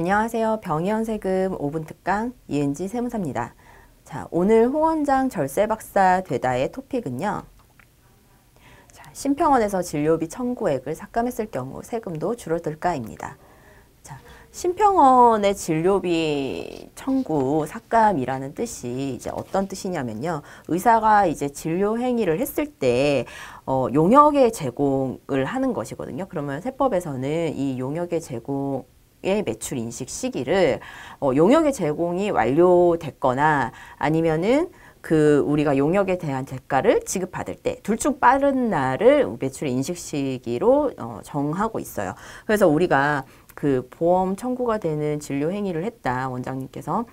안녕하세요. 병이세금 5분 특강 이은지 세무사입니다. 자, 오늘 홍원장 절세박사 되다의 토픽은요. 자, 심평원에서 진료비 청구액을 삭감했을 경우 세금도 줄어들까입니다. 자, 심평원의 진료비 청구 삭감이라는 뜻이 이제 어떤 뜻이냐면요. 의사가 이제 진료 행위를 했을 때 어, 용역의 제공을 하는 것이거든요. 그러면 세법에서는 이 용역의 제공 의 매출 인식 시기를 어, 용역의 제공이 완료됐거나 아니면은 그 우리가 용역에 대한 대가를 지급받을 때 둘 중 빠른 날을 매출 인식 시기로 어, 정하고 있어요. 그래서 우리가 그 보험 청구가 되는 진료 행위를 했다 원장님께서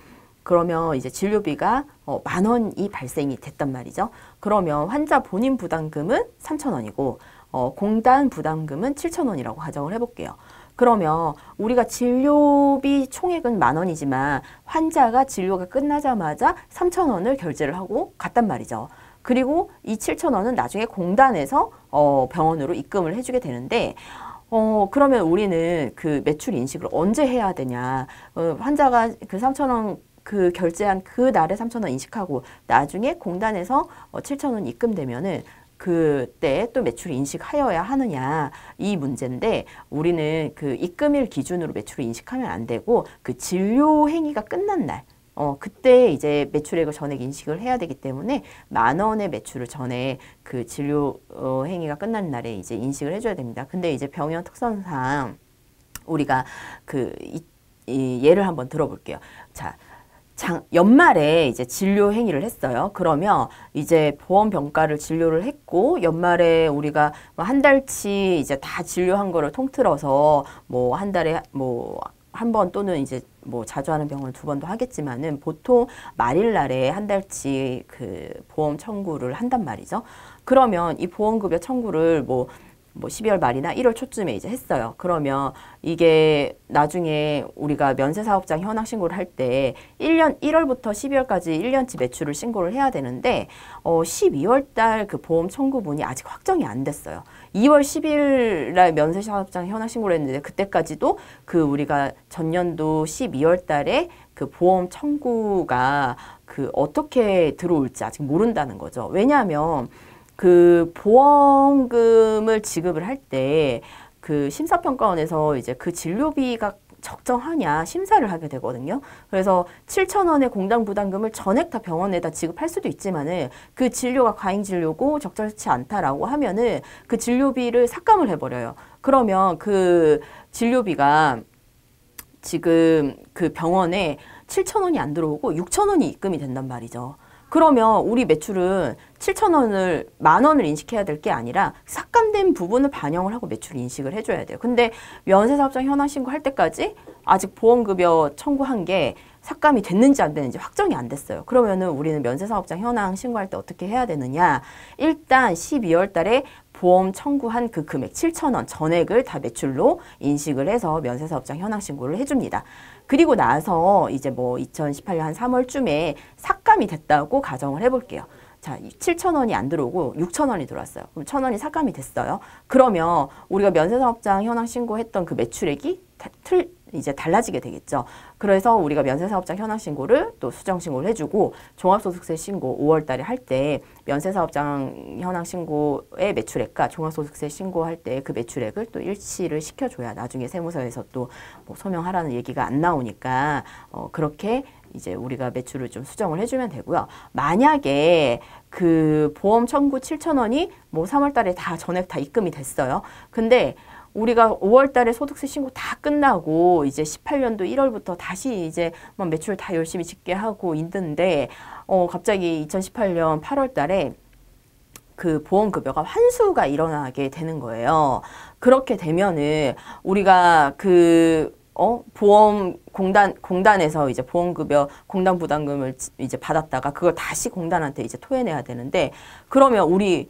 그러면 이제 진료비가 어, 만 원이 발생이 됐단 말이죠. 그러면 환자 본인 부담금은 삼천 원이고 어, 공단 부담금은 칠천 원이라고 가정을 해볼게요. 그러면 우리가 진료비 총액은 만 원이지만 환자가 진료가 끝나자마자 삼천 원을 결제를 하고 갔단 말이죠. 그리고 이 칠천 원은 나중에 공단에서 어, 병원으로 입금을 해주게 되는데 어, 그러면 우리는 그 매출 인식을 언제 해야 되냐. 어, 환자가 그3천원그 그 결제한 그 날에 3,000원 인식하고 나중에 공단에서 어, 7,000원 입금되면은 그때 또 매출 을 인식하여야 하느냐 이 문제인데 우리는 그 입금일 기준으로 매출을 인식하면 안 되고 그 진료 행위가 끝난 날 어, 그때 이제 매출액을 전액 인식을 해야 되기 때문에 만 원의 매출을 전에 그 진료 어, 행위가 끝난 날에 이제 인식을 해줘야 됩니다. 근데 이제 병원 특성상 우리가 그 이, 이 예를 한번 들어볼게요. 자, 장, 연말에 이제 진료 행위를 했어요. 그러면 이제 보험 병가를 진료를 했고 연말에 우리가 뭐 한 달치 이제 다 진료한 거를 통틀어서 뭐 한 달에 뭐 한 번 또는 이제 뭐 자주 하는 병원 두 번도 하겠지만은 보통 말일 날에 한 달치 그 보험 청구를 한단 말이죠. 그러면 이 보험급여 청구를 뭐뭐 12월 말이나 1월 초쯤에 이제 했어요. 그러면 이게 나중에 우리가 면세 사업장 현황 신고를 할 때 1년 1월부터 12월까지 1년치 매출을 신고를 해야 되는데 어 12월 달 그 보험 청구분이 아직 확정이 안 됐어요. 2월 10일 날 면세 사업장 현황 신고를 했는데 그때까지도 그 우리가 전년도 12월 달에 그 보험 청구가 그 어떻게 들어올지 아직 모른다는 거죠. 왜냐하면 그 보험금을 지급을 할 때 그 심사평가원에서 이제 그 진료비가 적정하냐 심사를 하게 되거든요. 그래서 7천 원의 공당 부담금을 전액 다 병원에다 지급할 수도 있지만은 그 진료가 과잉 진료고 적절치 않다라고 하면은 그 진료비를 삭감을 해버려요. 그러면 그 진료비가 지금 그 병원에 7천 원이 안 들어오고 6천 원이 입금이 된단 말이죠. 그러면 우리 매출은 7천 원을 만 원을 인식해야 될 게 아니라 삭감된 부분을 반영을 하고 매출 인식을 해줘야 돼요. 근데 면세사업장 현황 신고할 때까지 아직 보험급여 청구한 게 삭감이 됐는지 안 됐는지 확정이 안 됐어요. 그러면은 우리는 면세사업장 현황 신고할 때 어떻게 해야 되느냐? 일단 12월 달에 보험 청구한 그 금액 7천 원 전액을 다 매출로 인식을 해서 면세사업장 현황 신고를 해줍니다. 그리고 나서 이제 뭐 2018년 한 3월쯤에 삭감이 됐다고 가정을 해볼게요. 자, 7천원이안 들어오고 6천원이 들어왔어요. 그럼 1 0원이 삭감이 됐어요. 그러면 우리가 면세사업장 현황 신고했던 그 매출액이 틀, 이제 달라지게 되겠죠. 그래서 우리가 면세사업자 현황 신고를 또 수정 신고를 해주고 종합소득세 신고 5월달에 할 때 면세사업장 현황 신고의 매출액과 종합소득세 신고할 때 그 매출액을 또 일치를 시켜줘야 나중에 세무서에서 또 뭐 소명하라는 얘기가 안 나오니까 어 그렇게 이제 우리가 매출을 좀 수정을 해주면 되고요. 만약에 그 보험 청구 7천 원이 뭐 3월달에 다 전액 다 입금이 됐어요. 근데 우리가 5월 달에 소득세 신고 다 끝나고 이제 18년도 1월부터 다시 이제 뭐 매출 다 열심히 짓게 하고 있는데 어 갑자기 2018년 8월 달에 그 보험급여가 환수가 일어나게 되는 거예요. 그렇게 되면은 우리가 그 어? 보험 공단 공단에서 이제 보험급여 공단 부담금을 이제 받았다가 그걸 다시 공단한테 이제 토해내야 되는데 그러면 우리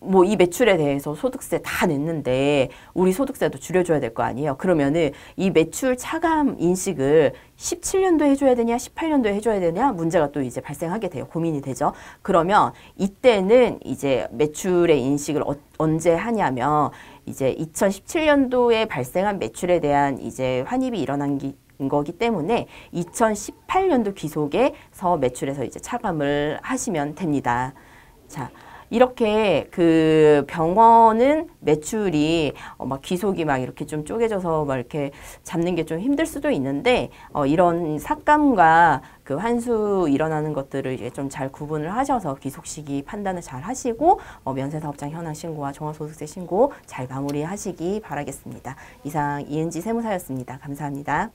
뭐이 매출에 대해서 소득세 다 냈는데 우리 소득세도 줄여줘야 될 거 아니에요. 그러면은 이 매출 차감 인식을 17년도 해줘야 되냐 18년도 해줘야 되냐 문제가 또 이제 발생하게 돼요. 고민이 되죠. 그러면 이때는 이제 매출의 인식을 어, 언제 하냐면 이제 2017년도에 발생한 매출에 대한 이제 환입이 일어난 기, 거기 때문에 2018년도 기속에서 매출에서 이제 차감을 하시면 됩니다. 자. 이렇게 그 병원은 매출이 어, 막 기속이 막 이렇게 좀 쪼개져서 막 이렇게 잡는 게 좀 힘들 수도 있는데 어, 이런 삭감과 그 환수 일어나는 것들을 이제 좀 잘 구분을 하셔서 기속 시기 판단을 잘 하시고 어, 면세사업장 현황 신고와 종합소득세 신고 잘 마무리하시기 바라겠습니다. 이상 이은지 세무사였습니다. 감사합니다.